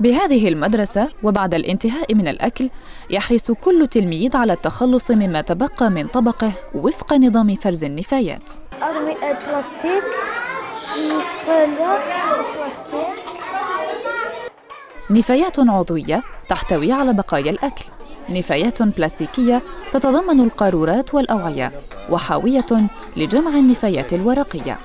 بهذه المدرسة وبعد الانتهاء من الأكل يحرص كل تلميذ على التخلص مما تبقى من طبقه وفق نظام فرز النفايات أرمي البلاستيك نفايات عضوية تحتوي على بقايا الأكل نفايات بلاستيكية تتضمن القارورات والأوعية وحاوية لجمع النفايات الورقية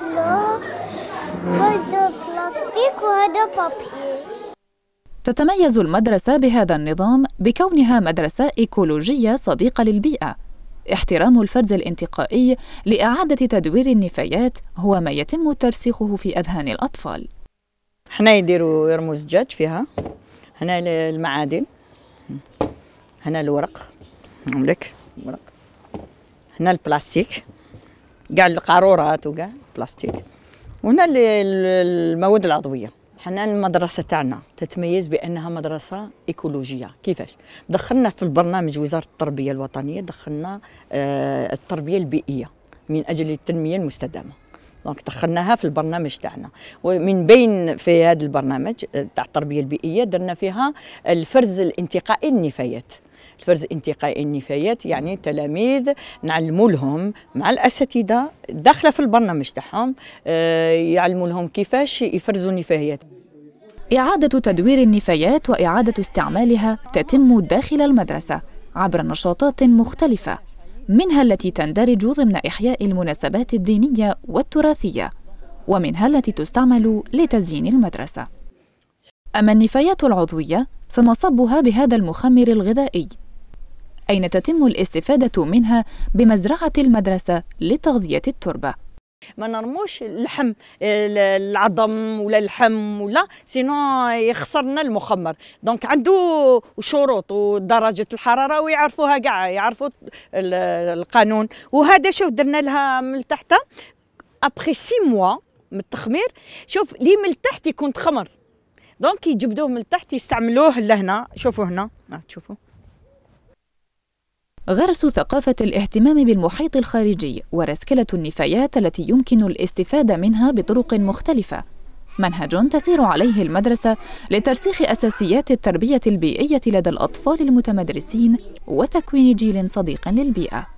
كلو هذا بلاستيك وهذا بابي تتميز المدرسة بهذا النظام بكونها مدرسة إيكولوجية صديقة للبيئة احترام الفرز الانتقائي لإعادة تدوير النفايات هو ما يتم ترسيخه في أذهان الأطفال هنا يديروا يرموا الزجاج فيها هنا المعادن هنا الورق عملك ورق هنا البلاستيك كاع القارورات وكاع بلاستيك وهنا المواد العضويه حنا المدرسه تاعنا تتميز بانها مدرسه ايكولوجيه كيفاش دخلنا في البرنامج وزاره التربيه الوطنيه دخلنا آه، التربيه البيئيه من اجل التنميه المستدامه دونك دخلناها في البرنامج تاعنا ومن بين في هذا البرنامج آه، تاع التربيه البيئيه درنا فيها الفرز الانتقائي للنفايات فرز انتقاء النفايات يعني التلاميذ نعلموا لهم مع الاساتذه داخله في البرنامج تاعهم آه، يعلموا لهم كيفاش يفرزوا النفايات إعادة تدوير النفايات وإعادة استعمالها تتم داخل المدرسة عبر نشاطات مختلفة منها التي تندرج ضمن إحياء المناسبات الدينية والتراثية ومنها التي تستعمل لتزيين المدرسة أما النفايات العضوية فمصبها بهذا المخمر الغذائي أين تتم الاستفادة منها بمزرعة المدرسة لتغذية التربة ما نرموش اللحم العظم ولا اللحم ولا سينو يخسرنا المخمر دونك عنده شروط ودرجه الحراره ويعرفوها كاع يعرفوا القانون وهذا شوف درنا لها من تحت ابخي سي موا من التخمير شوف لي من تحت يكون تخمر دونك يجبدوه من تحت يستعملوه لهنا شوفوا هنا تشوفوا غرس ثقافة الاهتمام بالمحيط الخارجي ورسكلة النفايات التي يمكن الاستفادة منها بطرق مختلفة منهج تسير عليه المدرسة لترسيخ أساسيات التربية البيئية لدى الأطفال المتمدرسين وتكوين جيل صديق للبيئة